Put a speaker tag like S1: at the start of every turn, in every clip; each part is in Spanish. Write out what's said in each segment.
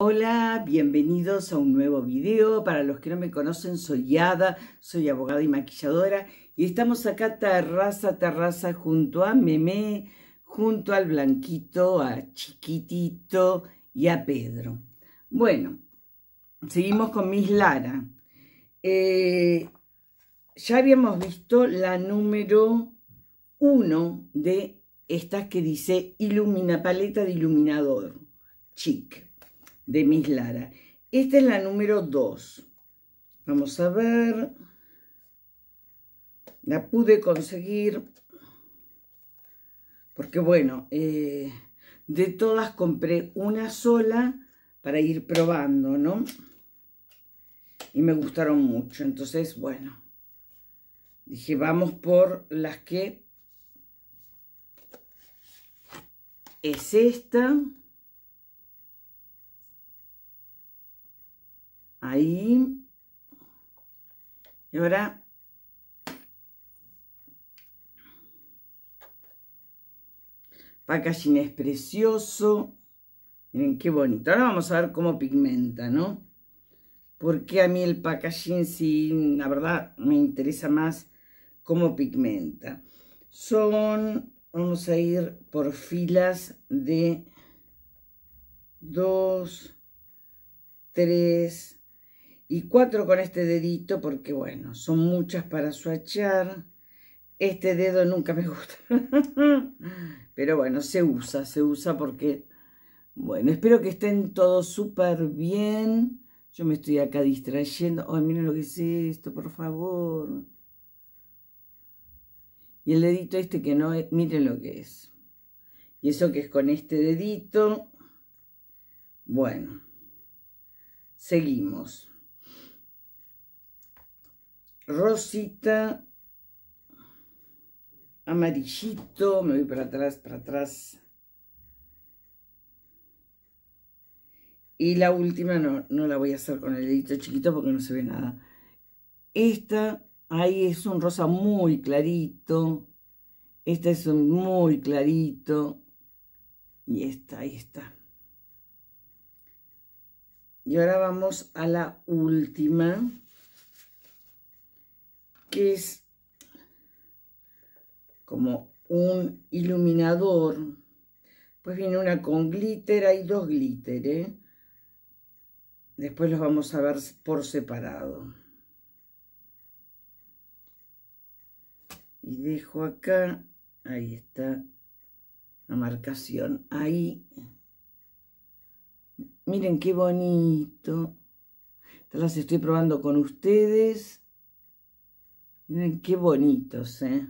S1: Hola, bienvenidos a un nuevo video. Para los que no me conocen, soy Ada, soy abogada y maquilladora y estamos acá terraza terraza junto a Memé, junto al Blanquito, a Chiquitito y a Pedro. Bueno, seguimos con Miss Lara. Eh, ya habíamos visto la número uno de estas que dice ilumina paleta de iluminador, chic de Miss Lara. Esta es la número 2. Vamos a ver. La pude conseguir. Porque bueno, eh, de todas compré una sola para ir probando, ¿no? Y me gustaron mucho. Entonces, bueno. Dije, vamos por las que es esta. Ahí. Y ahora... Packaging es precioso. Miren qué bonito. Ahora vamos a ver cómo pigmenta, ¿no? Porque a mí el packaging si la verdad, me interesa más cómo pigmenta. Son, vamos a ir por filas de dos, tres, y cuatro con este dedito porque bueno, son muchas para suachar Este dedo nunca me gusta, pero bueno, se usa, se usa porque, bueno, espero que estén todos súper bien. Yo me estoy acá distrayendo. miren lo que es esto, por favor. Y el dedito este que no es, miren lo que es. Y eso que es con este dedito. Bueno, seguimos rosita, amarillito, me voy para atrás, para atrás. Y la última no, no la voy a hacer con el dedito chiquito porque no se ve nada. Esta ahí es un rosa muy clarito. Esta es un muy clarito. Y esta, ahí está. Y ahora vamos a la última que es como un iluminador. Pues viene una con glitter, hay dos glitter, ¿eh? Después los vamos a ver por separado. Y dejo acá, ahí está la marcación, ahí. Miren qué bonito. Las estoy probando con ustedes. Miren qué bonitos, ¿eh?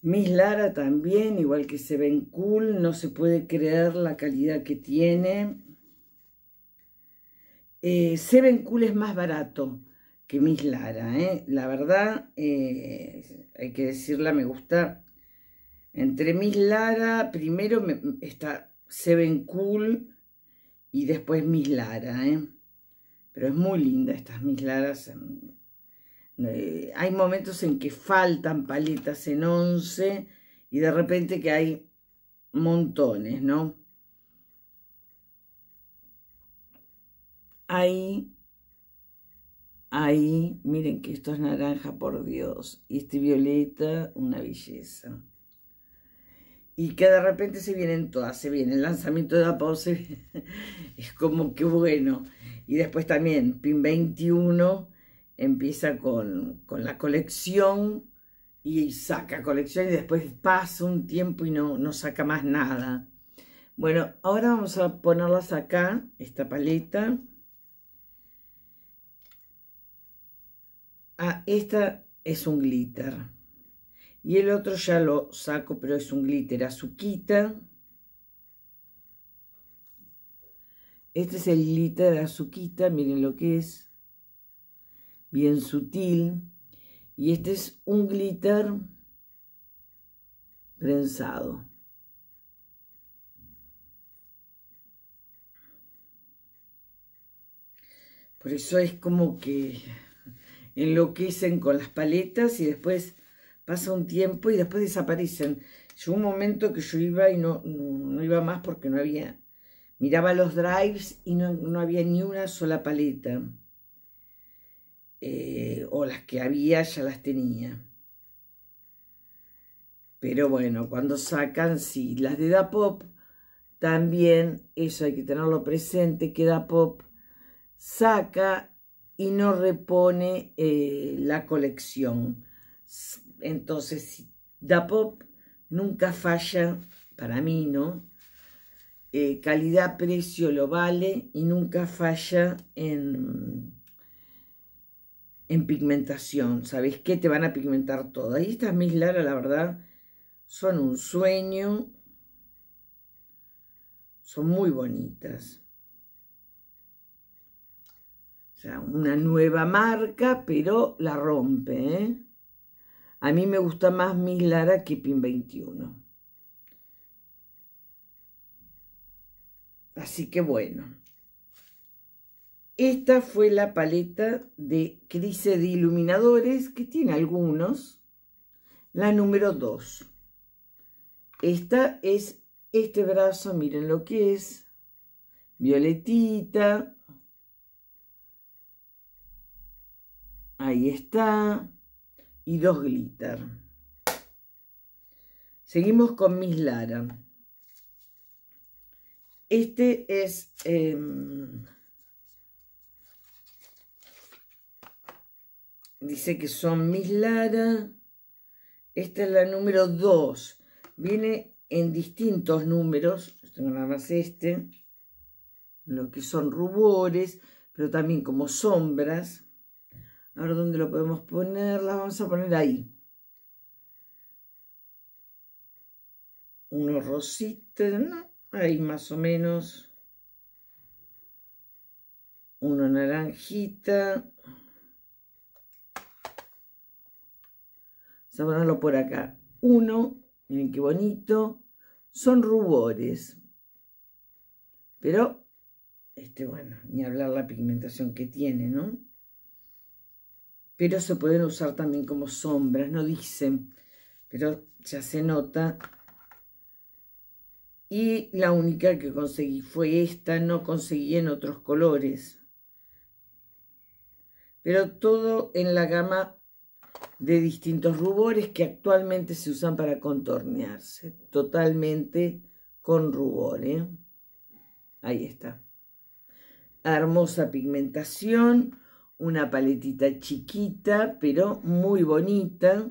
S1: Miss Lara también, igual que Seven cool, no se puede creer la calidad que tiene. Eh, Seven Cool es más barato que Miss Lara, ¿eh? La verdad, eh, hay que decirla, me gusta. Entre Miss Lara, primero está Seven Cool y después Miss Lara, ¿eh? Pero es muy linda estas Miss Lara. Em, eh, hay momentos en que faltan paletas en 11 y de repente que hay montones, ¿no? Ahí, ahí, miren que esto es naranja, por Dios, y este violeta, una belleza. Y que de repente se vienen todas, se viene el lanzamiento de la pose, es como que bueno. Y después también, pin 21, empieza con, la colección y saca colección y después pasa un tiempo y no, no saca más nada. Bueno, ahora vamos a ponerlas acá, esta paleta. Ah, esta es un glitter. Y el otro ya lo saco, pero es un glitter azuquita. Este es el glitter azuquita, miren lo que es bien sutil. Y este es un glitter prensado. Por eso es como que enloquecen con las paletas y después pasa un tiempo y después desaparecen. Llegó un momento que yo iba y no, iba más porque no había... Miraba los drives y no había ni una sola paleta. Eh, o las que había ya las tenía. Pero bueno, cuando sacan, si las de Da Pop, también eso hay que tenerlo presente, que Da Pop saca y no repone eh, la colección. Entonces, Da Pop nunca falla, para mí, ¿no? Eh, Calidad-precio lo vale y nunca falla en en pigmentación. ¿Sabes qué? Te van a pigmentar todas. Y estas Miss Lara, la verdad, son un sueño. Son muy bonitas. O sea, una nueva marca, pero la rompe, ¿eh? A mí me gusta más Miss Lara que Pin 21. Así que bueno. Esta fue la paleta de, crisis de iluminadores, que tiene algunos. La número 2. Esta es este brazo, miren lo que es. Violetita. Ahí está. Y dos glitter. Seguimos con Miss Lara. Este es... Em, dice que son mis Lara. Esta es la número 2. Viene en distintos números. Yo tengo nada más este. Lo que son rubores, pero también como sombras. A ver dónde lo podemos poner. Las vamos a poner ahí. uno rosita Ahí más o menos. Uno naranjita Vamos a ponerlo por acá. Uno, miren qué bonito. Son rubores. Pero, este, bueno, ni hablar la pigmentación que tiene, ¿no? Pero se pueden usar también como sombras, no dicen. Pero ya se nota y la única que conseguí fue esta, no conseguí en otros colores. Pero todo en la gama de distintos rubores que actualmente se usan para contornearse, totalmente con rubores ¿eh? Ahí está. Hermosa pigmentación, una paletita chiquita, pero muy bonita,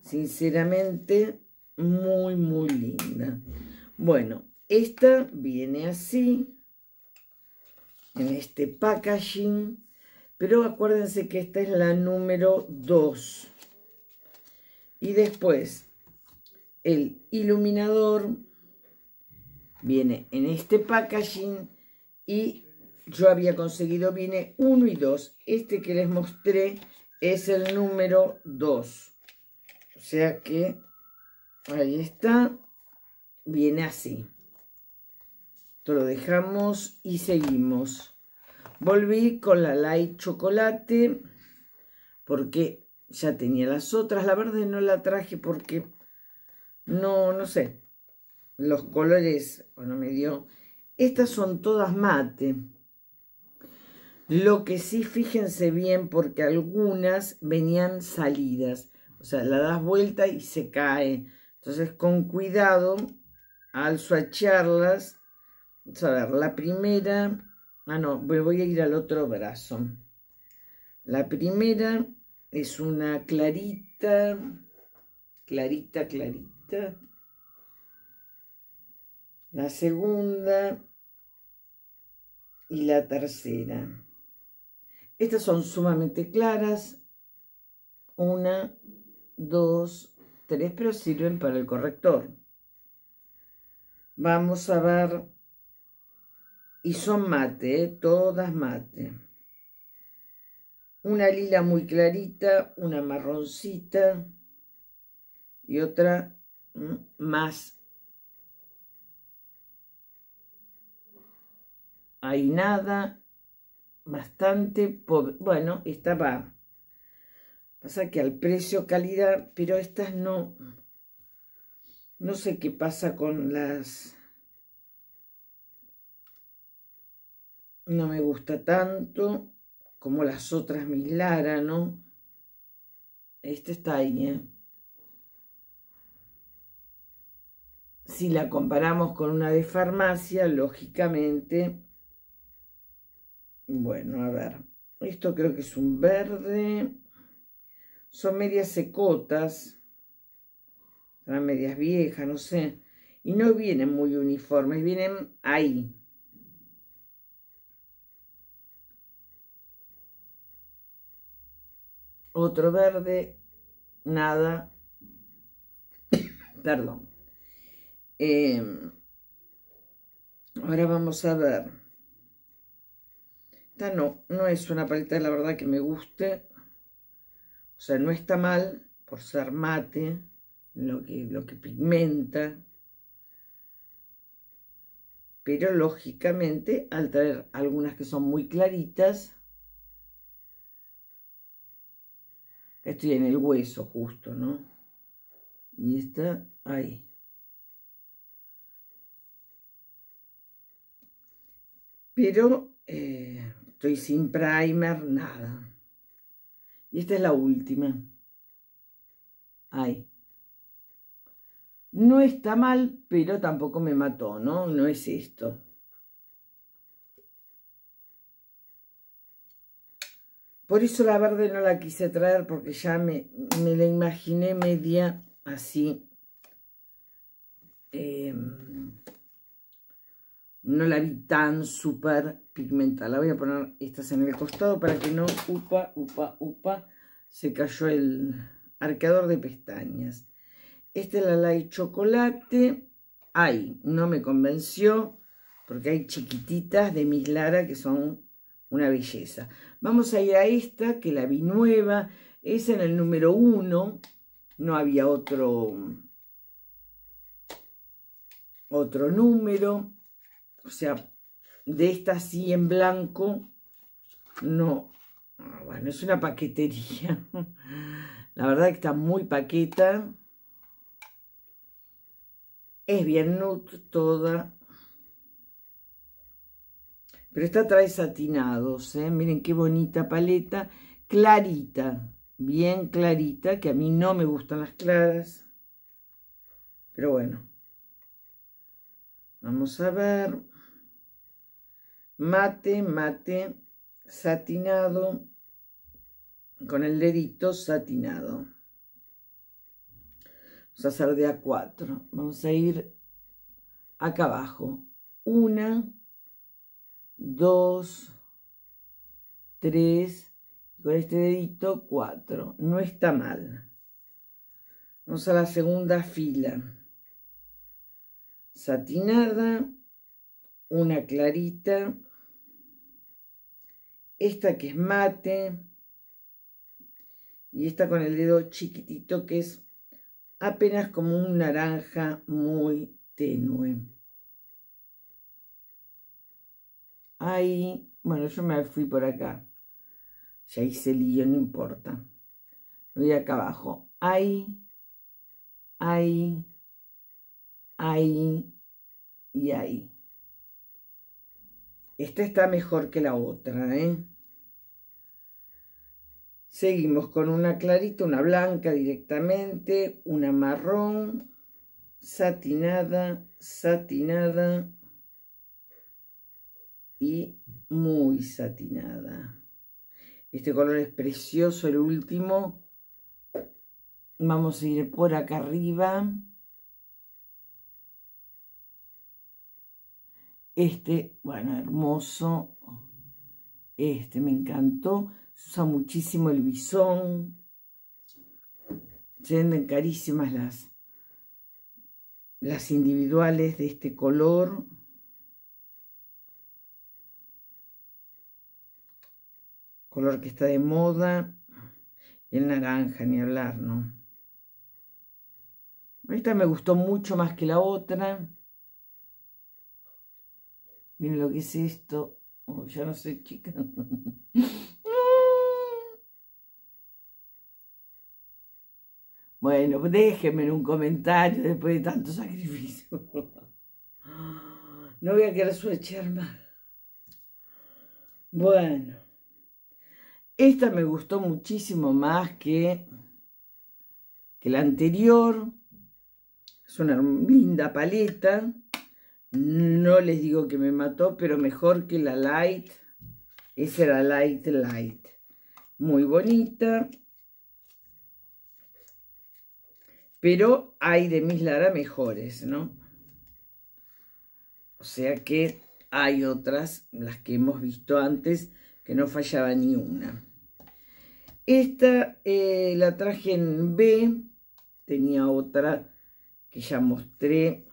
S1: sinceramente muy, muy linda. Bueno, esta viene así, en este packaging pero acuérdense que esta es la número 2. Y después, el iluminador viene en este packaging y yo había conseguido, viene 1 y 2. Este que les mostré es el número 2. O sea que ahí está, viene así. Esto lo dejamos y seguimos. Volví con la light chocolate porque ya tenía las otras. La verde no la traje porque no, no sé. Los colores, bueno, me dio. Estas son todas mate. Lo que sí, fíjense bien, porque algunas venían salidas. O sea, la das vuelta y se cae. Entonces, con cuidado, al suacharlas. Vamos a ver, la primera Ah, no, voy a ir al otro brazo. La primera es una clarita, clarita, clarita. La segunda y la tercera. Estas son sumamente claras. Una, dos, tres, pero sirven para el corrector. Vamos a ver y son mate, ¿eh? todas mate. Una lila muy clarita, una marroncita y otra mm, más hay nada, bastante Bueno, esta va. Pasa que al precio calidad, pero estas no. No sé qué pasa con las no me gusta tanto como las otras mis Lara, ¿no? Este está ahí, ¿eh? Si la comparamos con una de farmacia, lógicamente, bueno, a ver, esto creo que es un verde, son medias secotas, Son medias viejas, no sé, y no vienen muy uniformes, vienen ahí, otro verde, nada, perdón. Em, ahora vamos a ver. Esta no, no es una paleta la verdad que me guste. O sea, no está mal por ser mate, lo que, lo que pigmenta. Pero lógicamente, al traer algunas que son muy claritas, estoy en el hueso justo, ¿no? Y está ahí. Pero eh, estoy sin primer, nada. Y esta es la última. Ahí. No está mal, pero tampoco me mató, ¿no? No es esto. Por eso la verde no la quise traer porque ya me, me la imaginé media así. Em, no la vi tan súper pigmentada. La voy a poner estas en el costado para que no, upa, upa, upa, se cayó el arqueador de pestañas. Esta es la Light Chocolate. Ay, no me convenció porque hay chiquititas de mis Lara que son una belleza. Vamos a ir a esta, que la vi nueva, es en el número uno, no había otro, otro número, o sea, de esta sí en blanco, no, ah, bueno, es una paquetería, la verdad que está muy paqueta, es bien nude toda, pero esta trae satinados, ¿eh? miren qué bonita paleta, clarita, bien clarita, que a mí no me gustan las claras. Pero bueno, vamos a ver. Mate, mate, satinado, con el dedito satinado. Vamos a hacer de a cuatro. Vamos a ir acá abajo. Una, Dos, tres, y con este dedito 4. No está mal. Vamos a la segunda fila. Satinada, una clarita, esta que es mate y esta con el dedo chiquitito que es apenas como un naranja muy tenue. Ahí, bueno, yo me fui por acá. Ya hice el lío, no importa. Voy acá abajo. Ahí, ahí, ahí y ahí. Esta está mejor que la otra, ¿eh? Seguimos con una clarita, una blanca directamente, una marrón, satinada, satinada, y muy satinada. Este color es precioso, el último. Vamos a ir por acá arriba. Este, bueno, hermoso. Este me encantó. Se usa muchísimo el bisón. Se venden carísimas las, las individuales de este color. color que está de moda. Y el naranja, ni hablar, ¿no? Esta me gustó mucho más que la otra. Miren lo que es esto. Oh, ya no sé, chica. Bueno, déjenme en un comentario después de tanto sacrificio. No voy a querer su más. Bueno. Esta me gustó muchísimo más que, que la anterior. Es una linda paleta. No les digo que me mató, pero mejor que la Light. Esa era Light Light. Muy bonita. Pero hay de mis Lara mejores, ¿no? O sea que hay otras, las que hemos visto antes, que no fallaba ni una. Esta eh, la traje en B, tenía otra que ya mostré.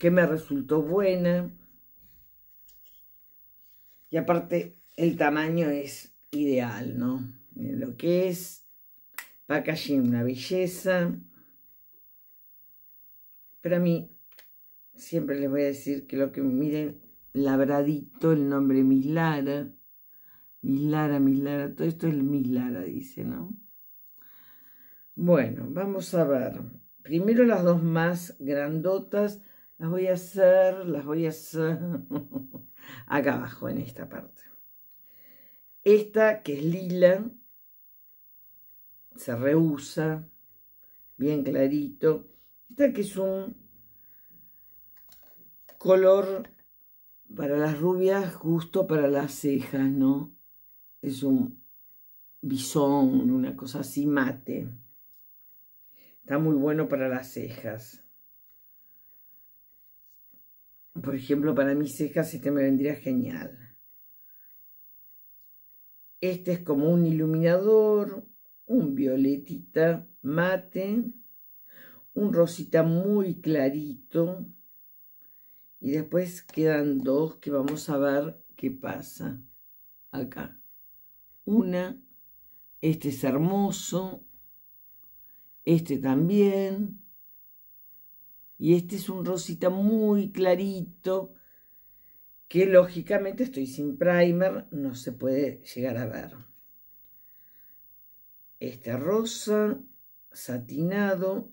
S1: Que me resultó buena. Y aparte el tamaño es ideal, ¿no? Miren lo que es. Packaging, una belleza. Pero a mí siempre les voy a decir que lo que miren Labradito, el nombre Milara. Milara, Mislara, todo esto es el Mislara, dice, ¿no? Bueno, vamos a ver. Primero las dos más grandotas. Las voy a hacer, las voy a hacer acá abajo, en esta parte. Esta que es lila, se rehúsa, bien clarito. Esta que es un color para las rubias justo para las cejas, ¿no? Es un bisón, una cosa así mate. Está muy bueno para las cejas. Por ejemplo, para mis cejas este me vendría genial. Este es como un iluminador, un violetita mate, un rosita muy clarito. Y después quedan dos que vamos a ver qué pasa acá. Una, este es hermoso, este también, y este es un rosita muy clarito, que lógicamente estoy sin primer, no se puede llegar a ver. Este rosa, satinado,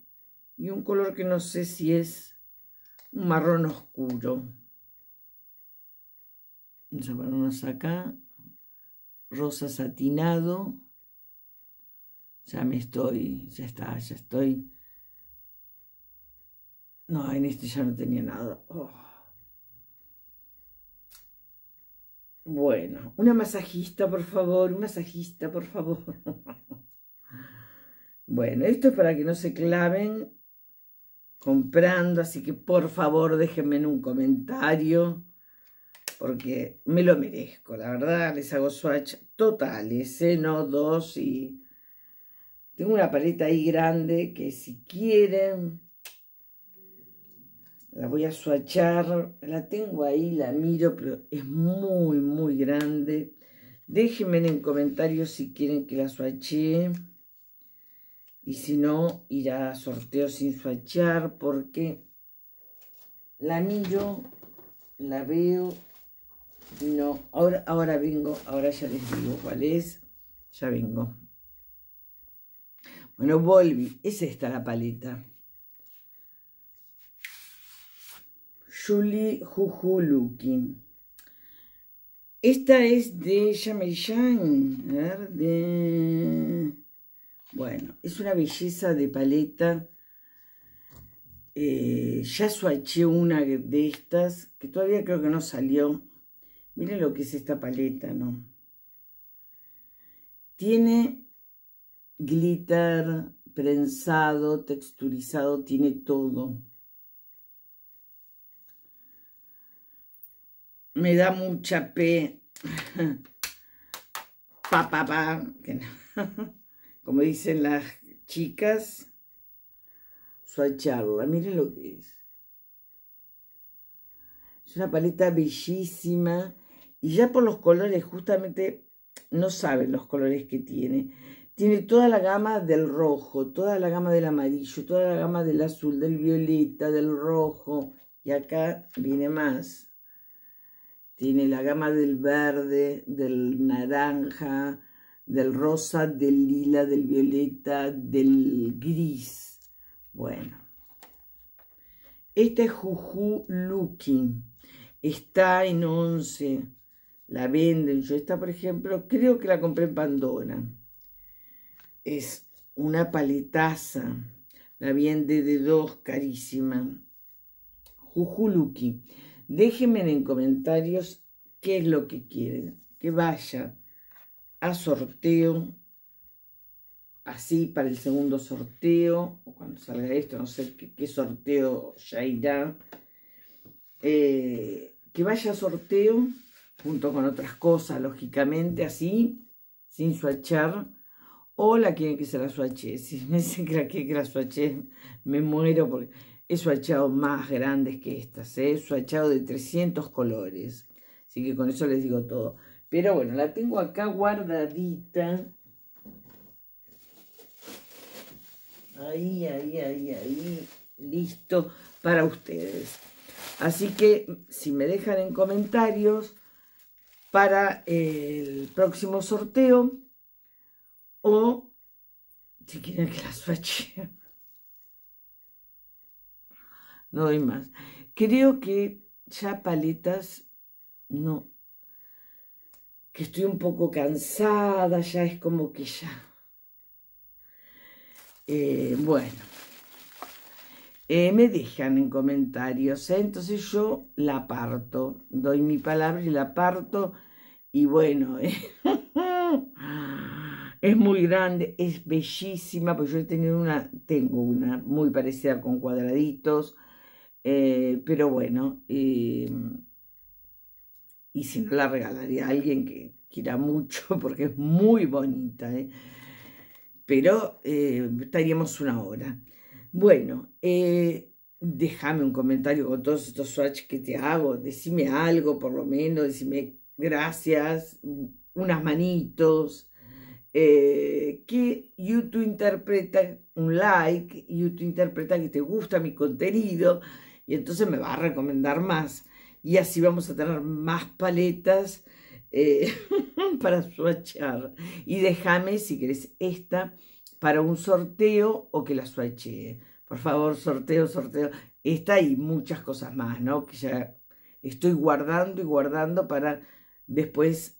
S1: y un color que no sé si es un marrón oscuro. Vamos a ponernos acá, rosa satinado, ya me estoy, ya está, ya estoy. No, en este ya no tenía nada. Oh. Bueno, una masajista, por favor, Una masajista, por favor. bueno, esto es para que no se claven comprando, así que por favor déjenme en un comentario porque me lo merezco, la verdad, les hago swatch totales, ¿eh? no dos y tengo una paleta ahí grande que si quieren la voy a swatchar, la tengo ahí, la miro, pero es muy, muy grande. Déjenme en comentarios si quieren que la swatchee y si no, irá a sorteo sin fachar porque la anillo la veo. No, ahora, ahora vengo, ahora ya les digo cuál es. Ya vengo. Bueno, volvi Es esta la paleta. Julie Luki. Esta es de Jameyang. A ver, de... Bueno, es una belleza de paleta. Eh, ya swatché una de estas, que todavía creo que no salió. Miren lo que es esta paleta, ¿no? Tiene glitter, prensado, texturizado, tiene todo. Me da mucha P. pa, pa, pa. Que no. como dicen las chicas, su charla. Miren lo que es. Es una paleta bellísima y ya por los colores justamente no saben los colores que tiene. Tiene toda la gama del rojo, toda la gama del amarillo, toda la gama del azul, del violeta, del rojo. Y acá viene más. Tiene la gama del verde, del naranja, del rosa, del lila, del violeta, del gris. Bueno. este es Juju Looking. Está en 11. La venden. Yo esta, por ejemplo, creo que la compré en Pandora. Es una paletaza. La vende de dos, carísima. Juju Looking. Déjenme en comentarios qué es lo que quieren. Que vaya a sorteo, así para el segundo sorteo, o cuando salga esto, no sé qué, sorteo ya irá, eh, que vaya a sorteo junto con otras cosas, lógicamente, así, sin suachar, o la quieren que se la suache. Si me dicen que la suache, me muero porque he suachado más grandes que estas, ¿eh? he suachado de 300 colores. Así que con eso les digo todo. Pero bueno, la tengo acá guardadita. Ahí, ahí, ahí, ahí. Listo para ustedes. Así que si me dejan en comentarios para el próximo sorteo o si quieren que la swatche. No doy más. Creo que ya paletas no estoy un poco cansada, ya es como que ya. Eh, bueno, eh, me dejan en comentarios, ¿eh? entonces yo la parto, doy mi palabra y la parto, y bueno, es muy grande, es bellísima, pues yo he tenido una, tengo una muy parecida con cuadraditos, pero bueno y si no la regalaría a alguien que quiera mucho porque es muy bonita, ¿eh? pero eh, estaríamos una hora. Bueno, eh, déjame un comentario con todos estos swatches que te hago, decime algo por lo menos, decime gracias, unas manitos, eh, que YouTube interpreta un like, YouTube interpreta que te gusta mi contenido y entonces me va a recomendar más y así vamos a tener más paletas eh, para swatchar. Y déjame, si querés, esta para un sorteo o que la suache Por favor, sorteo, sorteo. Esta y muchas cosas más, ¿no? Que ya estoy guardando y guardando para después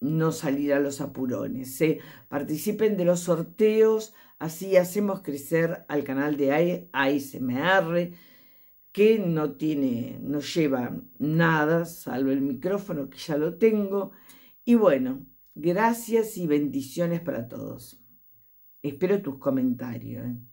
S1: no salir a los apurones. ¿eh? Participen de los sorteos, así hacemos crecer al canal de ASMR que no tiene, no lleva nada, salvo el micrófono que ya lo tengo. Y bueno, gracias y bendiciones para todos. Espero tus comentarios. ¿eh?